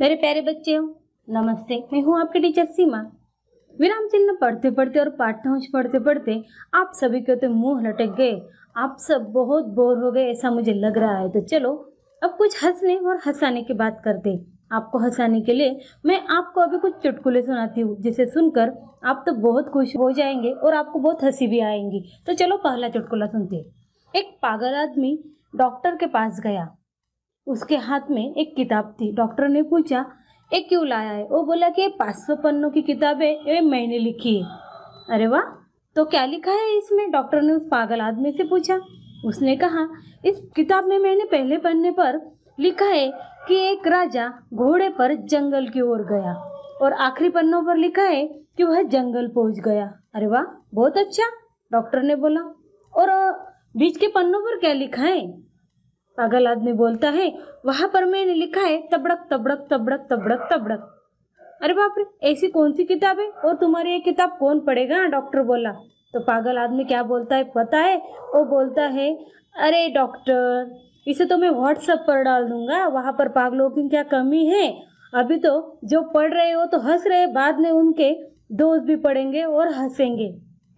मेरे प्यारे बच्चे हो नमस्ते मैं हूँ आपकी टीचर सीमा विराम चिन्ह पढ़ते पढ़ते और पाठ्यांश पढ़ते पढ़ते आप सभी के तो मुंह लटक गए आप सब बहुत बोर हो गए ऐसा मुझे लग रहा है तो चलो अब कुछ हंसने और हंसाने की बात करते आपको हंसाने के लिए मैं आपको अभी कुछ चुटकुले सुनाती हूँ जिसे सुनकर आप तो बहुत खुश हो जाएंगे और आपको बहुत हंसी भी आएंगी तो चलो पहला चुटकुला सुनते एक पागल आदमी डॉक्टर के पास गया उसके हाथ में एक किताब थी डॉक्टर ने पूछा ये क्यों लाया है वो बोला कि पाँच सौ पन्नों की किताब है ये मैंने लिखी है अरे वाह तो क्या लिखा है इसमें डॉक्टर ने उस पागल आदमी से पूछा उसने कहा इस किताब में मैंने पहले पन्ने पर लिखा है कि एक राजा घोड़े पर जंगल की ओर गया और आखिरी पन्नों पर लिखा है कि वह जंगल पहुंच गया अरे वाह बहुत अच्छा डॉक्टर ने बोला और बीच के पन्नों पर क्या लिखा है पागल आदमी बोलता है वहाँ पर मैंने लिखा है तबड़क तबड़क तबड़क तबड़क तबड़क अरे बाप रे ऐसी कौन सी किताब है और तुम्हारी ये किताब कौन पढ़ेगा डॉक्टर बोला तो पागल आदमी क्या बोलता है पता है वो बोलता है अरे डॉक्टर इसे तो मैं व्हाट्सएप पर डाल दूंगा वहाँ पर पागलों की क्या कमी है अभी तो जो पढ़ रहे हो तो हंस रहे बाद में उनके दोस्त भी पढ़ेंगे और हंसेंगे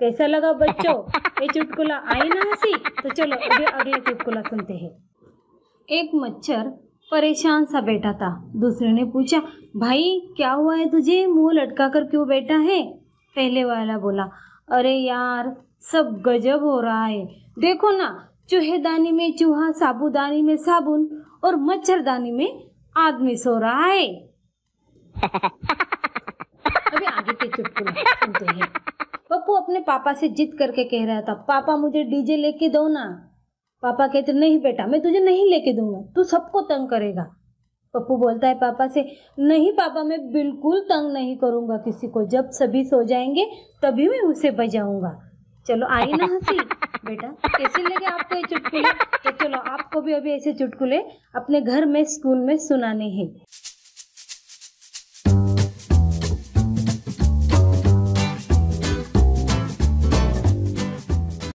कैसा लगा बच्चों ये चुटकुला आई ना हंसी तो चलो अभी अगला चुटकुला सुनते हैं एक मच्छर परेशान सा बैठा था दूसरे ने पूछा भाई क्या हुआ है तुझे मुंह लटका कर क्यों बैठा है पहले वाला बोला अरे यार सब गजब हो रहा है देखो ना चूहेदानी में चूहा साबुदानी में साबुन और मच्छरदानी में आदमी सो रहा है अभी आगे के चुटकुले सुनते हैं पप्पू अपने पापा से जिद करके कह रहा था पापा मुझे डीजे लेके दो ना पापा कहते नहीं बेटा मैं तुझे नहीं लेके दूंगा तू सबको तंग करेगा पप्पू बोलता है पापा से नहीं पापा मैं बिल्कुल तंग नहीं करूंगा किसी को जब सभी सो जाएंगे तभी मैं उसे बजाऊंगा चलो आई ना हंसी बेटा कैसे लगे आपको तो ये चुटकुले तो चलो आपको भी अभी ऐसे चुटकुले अपने घर में स्कूल में सुनाने हैं